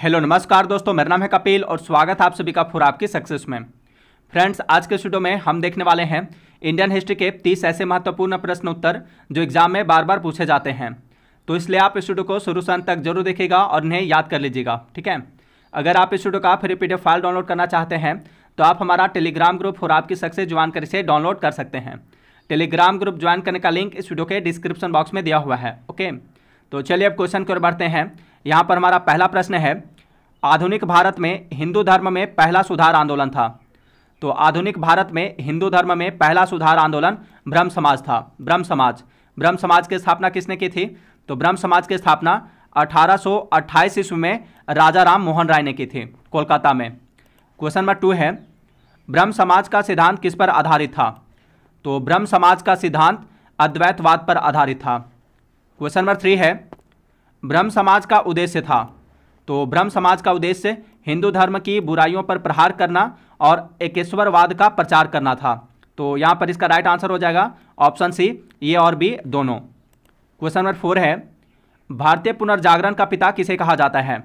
hello नमस्कार दोस्तों मेरा नाम है कपिल और स्वागत है आप सभी का फुर आपकी सक्सेस में फ्रेंड्स आज के स्टूडियो में हम देखने वाले हैं इंडियन हिस्ट्री के 30 ऐसे महत्वपूर्ण प्रश्न उत्तर जो एग्जाम में बार बार पूछे जाते हैं तो इसलिए आप इस स्टूडियो को शुरू से अंत तक जरूर देखेगा और इन्हें याद कर लीजिएगा ठीक है अगर आप इस स्टूडियो का फिर पी फाइल डाउनलोड करना चाहते हैं तो आप हमारा टेलीग्राम ग्रुप फुर आपकी सक्सेस ज्वाइन कर इसे डाउनलोड कर सकते हैं टेलीग्राम ग्रुप ज्वाइन करने का लिंक इस वीडियो के डिस्क्रिप्शन बॉक्स में दिया हुआ है ओके तो चलिए अब क्वेश्चन की ओर बढ़ते हैं यहाँ पर हमारा पहला प्रश्न है आधुनिक भारत में हिंदू धर्म में पहला सुधार आंदोलन था तो आधुनिक भारत में हिंदू धर्म में पहला सुधार आंदोलन ब्रह्म समाज था ब्रह्म समाज ब्रह्म समाज की स्थापना किसने की थी तो ब्रह्म समाज की स्थापना 1828 ईस्वी में राजा राम मोहन राय ने की थी कोलकाता में क्वेश्चन नंबर टू है ब्रह्म समाज का सिद्धांत किस पर आधारित था तो ब्रह्म समाज का सिद्धांत अद्वैतवाद पर आधारित था क्वेश्चन नंबर थ्री है ब्रह्म समाज का उद्देश्य था तो ब्रह्म समाज का उद्देश्य हिंदू धर्म की बुराइयों पर प्रहार करना और एकेश्वरवाद का प्रचार करना था तो यहाँ पर इसका राइट आंसर हो जाएगा ऑप्शन सी ये और बी दोनों क्वेश्चन नंबर फोर है भारतीय पुनर्जागरण का पिता किसे कहा जाता है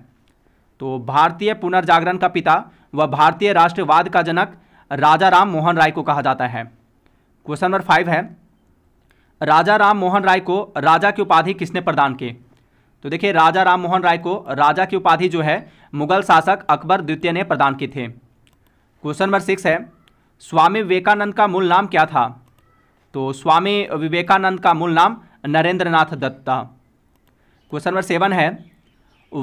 तो भारतीय पुनर्जागरण का पिता व भारतीय राष्ट्रवाद का जनक राजा राम मोहन राय को कहा जाता है क्वेश्चन नंबर फाइव है राजा राम मोहन राय को राजा की उपाधि किसने प्रदान की तो देखिए राजा राम मोहन राय को राजा की उपाधि जो है मुगल शासक अकबर द्वितीय ने प्रदान की थी क्वेश्चन नंबर सिक्स है स्वामी विवेकानंद का मूल नाम क्या था तो स्वामी विवेकानंद का मूल नाम Narendranath Nath Datta question number seven है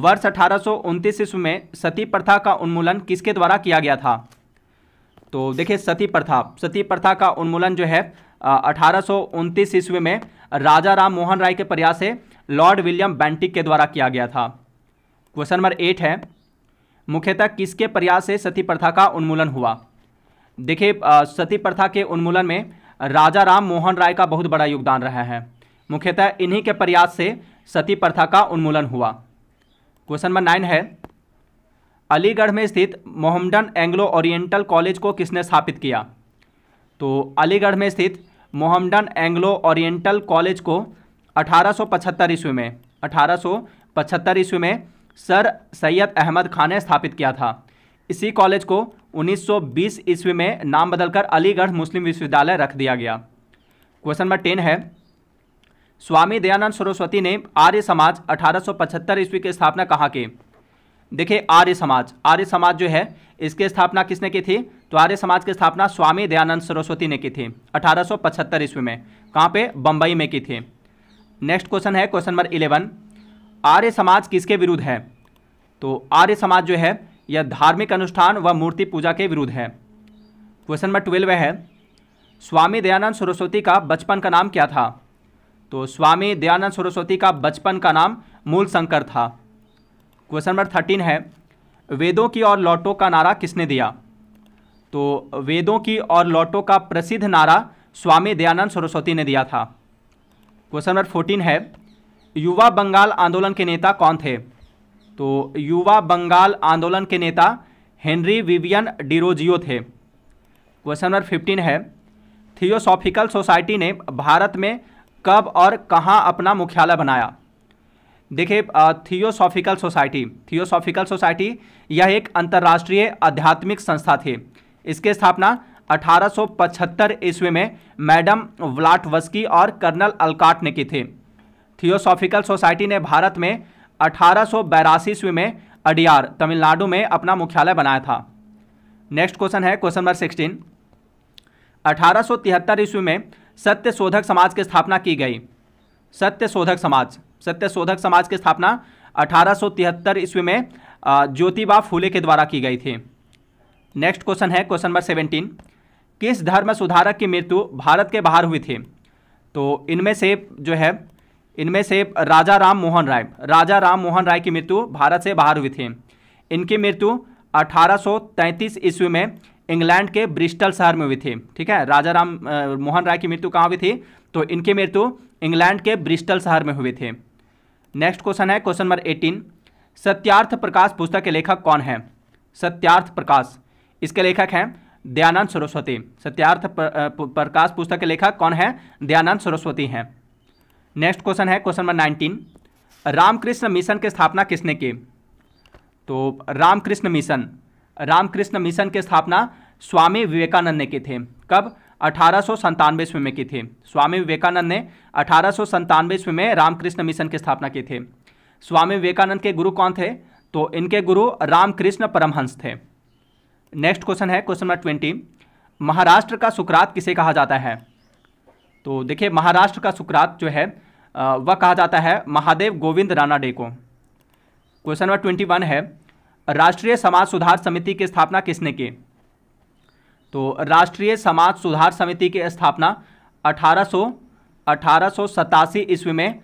वर्ष अठारह ईस्वी में सती प्रथा का उन्मूलन किसके द्वारा किया गया था तो देखिए सती प्रथा सती प्रथा का उन्मूलन जो है अठारह ईस्वी में राजा राम मोहन राय के प्रयास से लॉर्ड विलियम बैंटिक के द्वारा किया गया था क्वेश्चन नंबर एट है मुख्यतः किसके प्रयास से सती प्रथा का उन्मूलन हुआ देखिए सती प्रथा के उन्मूलन में राजा राम मोहन राय का बहुत बड़ा योगदान रहा है मुख्यतः इन्हीं के प्रयास से सती प्रथा का उन्मूलन हुआ क्वेश्चन नंबर नाइन है अलीगढ़ में स्थित मोहम्मडन एंग्लो ओरिएंटल कॉलेज को किसने स्थापित किया तो अलीगढ़ में स्थित मोहम्मडन एंग्लो ओरिएंटल कॉलेज को 1875 ईस्वी में 1875 ईस्वी में सर सैयद अहमद खान ने स्थापित किया था इसी कॉलेज को 1920 ईस्वी में नाम बदलकर अलीगढ़ मुस्लिम विश्वविद्यालय रख दिया गया क्वेश्चन नंबर टेन है स्वामी दयानंद सरस्वती ने आर्य समाज 1875 ईस्वी की स्थापना कहाँ की देखिए आर्य समाज आर्य समाज जो है इसकी स्थापना किसने की थी तो आर्य समाज की स्थापना स्वामी दयानंद सरस्वती ने की थी 1875 ईस्वी में कहाँ पे बम्बई में की थी नेक्स्ट क्वेश्चन है question number eleven Arya Samaj किसके विरुद्ध है तो आर्य समाज जो है यह धार्मिक अनुष्ठान व मूर्ति पूजा के विरुद्ध है क्वेश्चन नंबर ट्वेल्व है स्वामी दयानंद सरस्वती का बचपन का नाम क्या था तो स्वामी दयानंद सरस्वती का बचपन का नाम मूल शंकर था क्वेश्चन नंबर थर्टीन है वेदों की और लौटों का नारा किसने दिया तो वेदों की और लौटों का प्रसिद्ध नारा स्वामी दयानंद सरस्वती ने दिया था क्वेश्चन नंबर फोर्टीन है युवा बंगाल आंदोलन के नेता कौन थे तो युवा बंगाल आंदोलन के नेता हेनरी विवियन डिरोजियो थे क्वेश्चन नंबर फिफ्टीन है थियोसॉफिकल सोसाइटी ने भारत में कब और कहाँ अपना मुख्यालय बनाया देखिए थियोसॉफिकल सोसाइटी थियोसॉफिकल सोसाइटी यह एक अंतर्राष्ट्रीय आध्यात्मिक संस्था थी इसके स्थापना 1875 ईस्वी में मैडम व्लाटवस्की और कर्नल अलकाट ने की थी थियोसॉफिकल सोसाइटी ने भारत में अठारह ईस्वी में अडियार तमिलनाडु में अपना मुख्यालय बनाया था नेक्स्ट क्वेश्चन है क्वेश्चन नंबर सिक्सटीन अठारह ईस्वी में सत्य शोधक समाज की स्थापना की गई सत्य शोधक समाज सत्य शोधक समाज की स्थापना अठारह ईस्वी में ज्योतिबा फूले के द्वारा की गई थी नेक्स्ट क्वेश्चन है क्वेश्चन नंबर सेवेंटीन किस धर्म सुधारक की मृत्यु भारत के बाहर हुई थी तो इनमें से जो है इनमें से राजा राम मोहन राय राजा राम मोहन राय की मृत्यु भारत से बाहर हुई थी इनकी मृत्यु 1833 ईस्वी में इंग्लैंड के ब्रिस्टल शहर में हुई थी ठीक है राजा राम मोहन राय की मृत्यु कहाँ हुई थी तो इनकी मृत्यु इंग्लैंड के ब्रिस्टल शहर में हुई थी नेक्स्ट क्वेश्चन है question number eighteen Satyarth Prakash पुस्तक के लेखक कौन है सत्यार्थ प्रकाश इसके लेखक हैं दयानंद सरस्वती सत्यार्थ प्रकाश पुस्तक के लेखक कौन है दयानंद सरस्वती हैं नेक्स्ट क्वेश्चन है question number nineteen Ramakrishna mission की स्थापना किसने की तो रामकृष्ण मिशन रामकृष्ण मिशन की स्थापना स्वामी विवेकानंद ने की थी कब अठारह सौ ईस्वी में की थी स्वामी विवेकानंद ने अठारह सौ ईस्वी में रामकृष्ण मिशन की स्थापना की थी स्वामी विवेकानंद के गुरु कौन थे तो इनके गुरु रामकृष्ण परमहंस थे नेक्स्ट क्वेश्चन है क्वेश्चन नंबर ट्वेंटी महाराष्ट्र का सुकरात किसे कहा जाता है तो देखिए महाराष्ट्र का सुकरात जो है वह कहा जाता है महादेव गोविंद राणा डे को क्वेश्चन नंबर ट्वेंटी वन है राष्ट्रीय समाज सुधार समिति की स्थापना किसने की तो राष्ट्रीय समाज सुधार समिति की स्थापना अठारह सौ अठारह ईस्वी में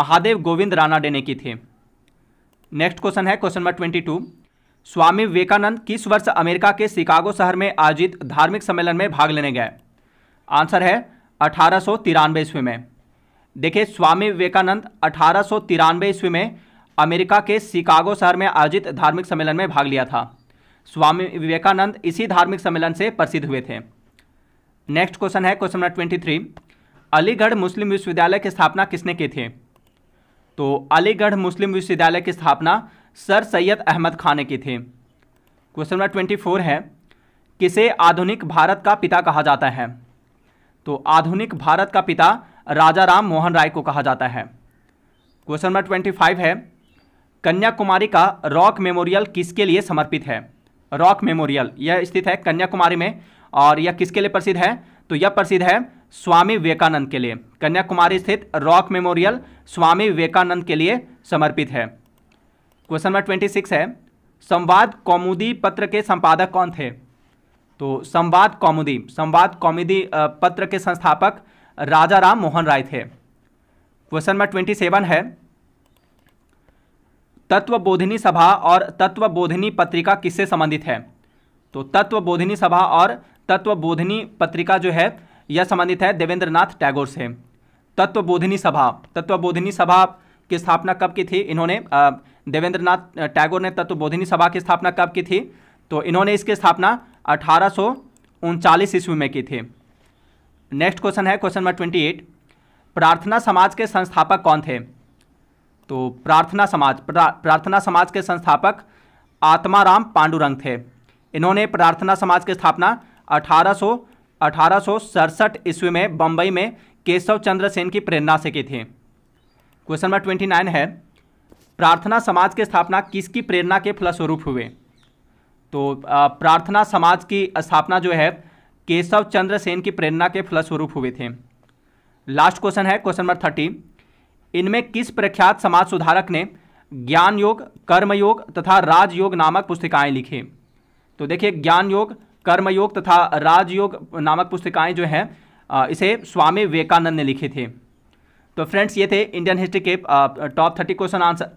महादेव गोविंद राणा डे ने की थी नेक्स्ट क्वेश्चन है question number twenty two Swami Vivekananda किस वर्ष अमेरिका के शिकागो शहर में आयोजित धार्मिक सम्मेलन में भाग लेने गए आंसर है अठारह सौ ईस्वी में देखिए स्वामी विवेकानंद अठारह सौ ईस्वी में अमेरिका के शिकागो शहर में आयोजित धार्मिक सम्मेलन में भाग लिया था स्वामी विवेकानंद इसी धार्मिक सम्मेलन से प्रसिद्ध हुए थे नेक्स्ट क्वेश्चन है question number twenty three Aligarh Muslim विश्वविद्यालय की स्थापना किसने की थी तो अलीगढ़ मुस्लिम विश्वविद्यालय की स्थापना सर सैयद अहमद खान के थे क्वेश्चन नंबर ट्वेंटी फोर है किसे आधुनिक भारत का पिता कहा जाता है तो आधुनिक भारत का पिता राजा राम मोहन राय को कहा जाता है क्वेश्चन नंबर ट्वेंटी फाइव है कन्याकुमारी का रॉक मेमोरियल किसके लिए समर्पित है रॉक मेमोरियल यह स्थित है कन्याकुमारी में और यह किसके लिए प्रसिद्ध है तो यह प्रसिद्ध है स्वामी विवेकानंद के लिए कन्याकुमारी स्थित रॉक मेमोरियल स्वामी विवेकानंद के लिए समर्पित है क्वेश्चन नंबर ट्वेंटी सिक्स है संवाद कौमुदी पत्र के संपादक कौन थे तो संवाद कौमुदी संवाद कौमुदी पत्र के संस्थापक राजा राम मोहन राय थे क्वेश्चन नंबर ट्वेंटी सेवन है तत्वबोधिनी सभा और तत्वबोधिनी पत्रिका किससे संबंधित है तो तत्वबोधिनी सभा और तत्वबोधिनी पत्रिका जो है यह संबंधित है देवेंद्र टैगोर से तत्वबोधिनी सभा तत्वबोधिनी सभा की स्थापना कब की थी इन्होंने आ, देवेंद्र नाथ टैगोर ने तत्वबोधिनी सभा की स्थापना कब की थी तो इन्होंने इसकी स्थापना अठारह ईस्वी में की थी नेक्स्ट क्वेश्चन है question number twenty eight Prarthana Samaj के संस्थापक कौन थे तो प्रार्थना समाज प्रा, प्रार्थना समाज के संस्थापक आत्माराम पांडुरंग थे इन्होंने प्रार्थना समाज की स्थापना अठारह सौ अठारह ईस्वी में बम्बई में केशव चंद्र सेन की प्रेरणा से की थी क्वेश्चन नंबर ट्वेंटी नाइन है प्रार्थना समाज की स्थापना किसकी प्रेरणा के फलस्वरूप हुए तो प्रार्थना समाज की स्थापना जो है केशव चंद्र सेन की प्रेरणा के फलस्वरूप हुए थे लास्ट क्वेश्चन है क्वेश्चन नंबर थर्टी इनमें किस प्रख्यात समाज सुधारक ने ज्ञान योग कर्मयोग तथा राजयोग नामक पुस्तिकाएं लिखी तो देखिए ज्ञान योग कर्मयोग तथा राजयोग नामक पुस्तिकाएं जो हैं इसे स्वामी विवेकानंद ने लिखे थे तो फ्रेंड्स ये थे इंडियन हिस्ट्री के टॉप थर्टी क्वेश्चन आंसर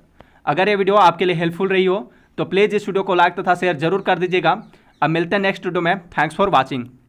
अगर ये वीडियो आपके लिए हेल्पफुल रही हो तो प्लीज़ इस वीडियो को लाइक तथा शेयर जरूर कर दीजिएगा अब मिलते हैं नेक्स्ट वीडियो में थैंक्स फॉर वॉचिंग